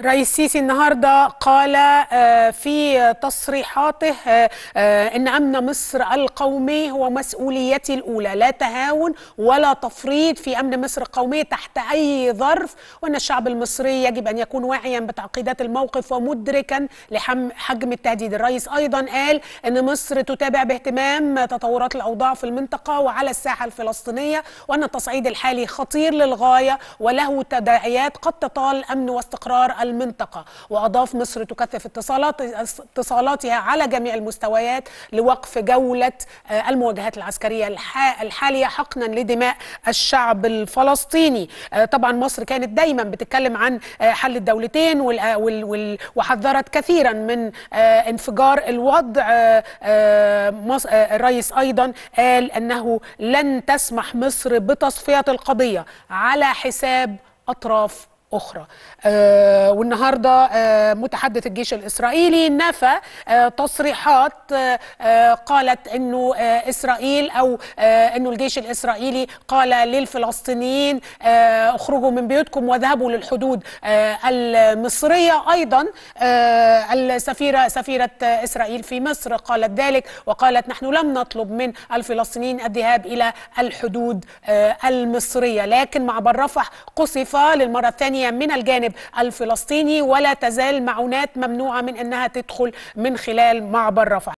رئيس سيسي النهارده قال آه، في تصريحاته آه، آه، ان امن مصر القومي هو مسؤوليتي الاولى لا تهاون ولا تفريط في امن مصر القومي تحت اي ظرف وان الشعب المصري يجب ان يكون واعيا بتعقيدات الموقف ومدركا لحجم التهديد الرئيس ايضا قال ان مصر تتابع باهتمام تطورات الاوضاع في المنطقه وعلى الساحه الفلسطينيه وان التصعيد الحالي خطير للغايه وله تداعيات قد تطال امن واستقرار المنطقة وأضاف مصر تكثف اتصالات اتصالاتها على جميع المستويات لوقف جولة آه، المواجهات العسكرية الحالية حقنا لدماء الشعب الفلسطيني آه، طبعا مصر كانت دايما بتتكلم عن آه، حل الدولتين وحذرت كثيرا من انفجار الوضع الرئيس أيضا قال أنه لن تسمح مصر بتصفية القضية على حساب أطراف أخرى آه والنهاردة آه متحدث الجيش الإسرائيلي نفى آه تصريحات آه، آه، قالت أنه آه، إسرائيل أو أنه الجيش الإسرائيلي قال للفلسطينيين اخرجوا من بيوتكم وذهبوا للحدود المصرية أيضا السفيرة سفيرة إسرائيل في مصر قالت ذلك وقالت نحن لم نطلب من الفلسطينيين الذهاب إلى الحدود المصرية لكن معبر رفح قصف للمرة الثانية الثانية من الجانب الفلسطيني ولا تزال معونات ممنوعة من أنها تدخل من خلال معبر رفح